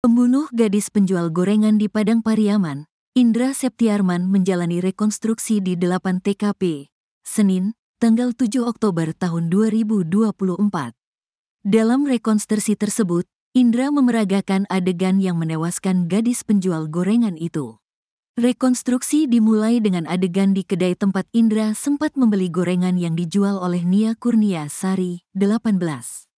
Pembunuh gadis penjual gorengan di Padang Pariaman, Indra Septiarman menjalani rekonstruksi di 8 TKP, Senin, tanggal 7 Oktober tahun 2024. Dalam rekonstruksi tersebut, Indra memeragakan adegan yang menewaskan gadis penjual gorengan itu. Rekonstruksi dimulai dengan adegan di kedai tempat Indra sempat membeli gorengan yang dijual oleh Nia Kurnia Sari, 18.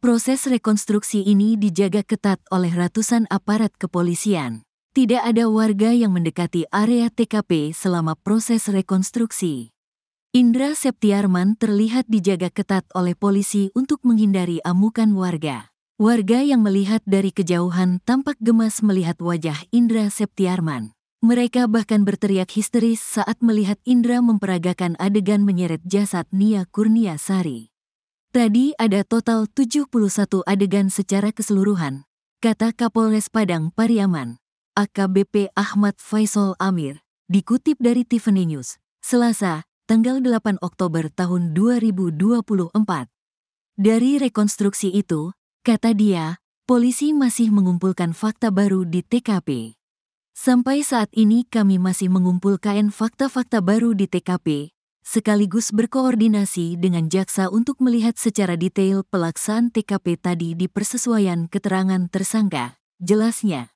Proses rekonstruksi ini dijaga ketat oleh ratusan aparat kepolisian. Tidak ada warga yang mendekati area TKP selama proses rekonstruksi. Indra Septiarman terlihat dijaga ketat oleh polisi untuk menghindari amukan warga. Warga yang melihat dari kejauhan tampak gemas melihat wajah Indra Septiarman. Mereka bahkan berteriak histeris saat melihat Indra memperagakan adegan menyeret jasad Nia Kurniasari. Tadi ada total 71 adegan secara keseluruhan, kata Kapolres Padang Pariaman, AKBP Ahmad Faisal Amir, dikutip dari Tiffany News, Selasa, tanggal 8 Oktober tahun 2024. Dari rekonstruksi itu, kata dia, polisi masih mengumpulkan fakta baru di TKP. Sampai saat ini kami masih mengumpulkan fakta-fakta baru di TKP, sekaligus berkoordinasi dengan jaksa untuk melihat secara detail pelaksanaan TKP tadi di persesuaian keterangan tersangka. Jelasnya,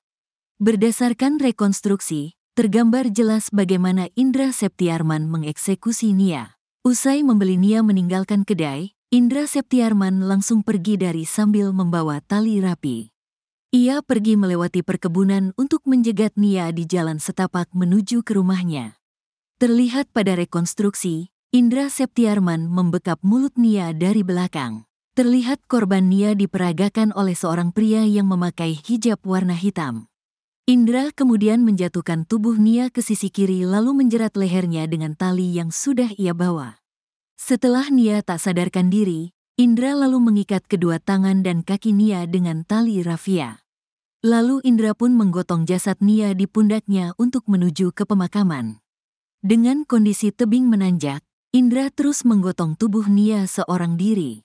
berdasarkan rekonstruksi, tergambar jelas bagaimana Indra Septiarman mengeksekusi Nia. Usai membeli Nia meninggalkan kedai, Indra Septiarman langsung pergi dari sambil membawa tali rapi. Ia pergi melewati perkebunan untuk menjegat Nia di jalan setapak menuju ke rumahnya. Terlihat pada rekonstruksi, Indra Septiarman membekap mulut Nia dari belakang. Terlihat korban Nia diperagakan oleh seorang pria yang memakai hijab warna hitam. Indra kemudian menjatuhkan tubuh Nia ke sisi kiri lalu menjerat lehernya dengan tali yang sudah ia bawa. Setelah Nia tak sadarkan diri, Indra lalu mengikat kedua tangan dan kaki Nia dengan tali rafia. Lalu Indra pun menggotong jasad Nia di pundaknya untuk menuju ke pemakaman. Dengan kondisi tebing menanjak, Indra terus menggotong tubuh Nia seorang diri.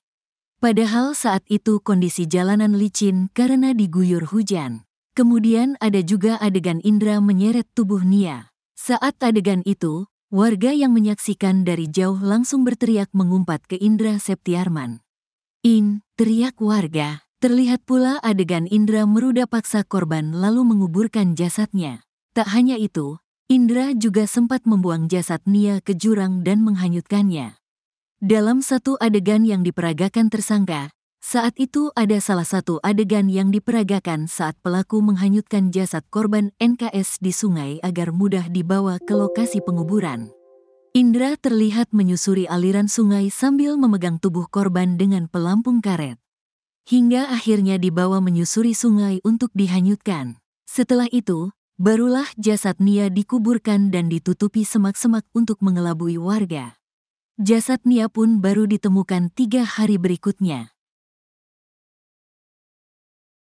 Padahal saat itu kondisi jalanan licin karena diguyur hujan. Kemudian ada juga adegan Indra menyeret tubuh Nia. Saat adegan itu, warga yang menyaksikan dari jauh langsung berteriak mengumpat ke Indra Septiarman. In, teriak warga. Terlihat pula adegan Indra meruda paksa korban lalu menguburkan jasadnya. Tak hanya itu, Indra juga sempat membuang jasad Nia ke jurang dan menghanyutkannya. Dalam satu adegan yang diperagakan tersangka, saat itu ada salah satu adegan yang diperagakan saat pelaku menghanyutkan jasad korban NKS di sungai agar mudah dibawa ke lokasi penguburan. Indra terlihat menyusuri aliran sungai sambil memegang tubuh korban dengan pelampung karet. Hingga akhirnya dibawa menyusuri sungai untuk dihanyutkan. Setelah itu, Barulah jasad Nia dikuburkan dan ditutupi semak-semak untuk mengelabui warga. Jasad Nia pun baru ditemukan tiga hari berikutnya.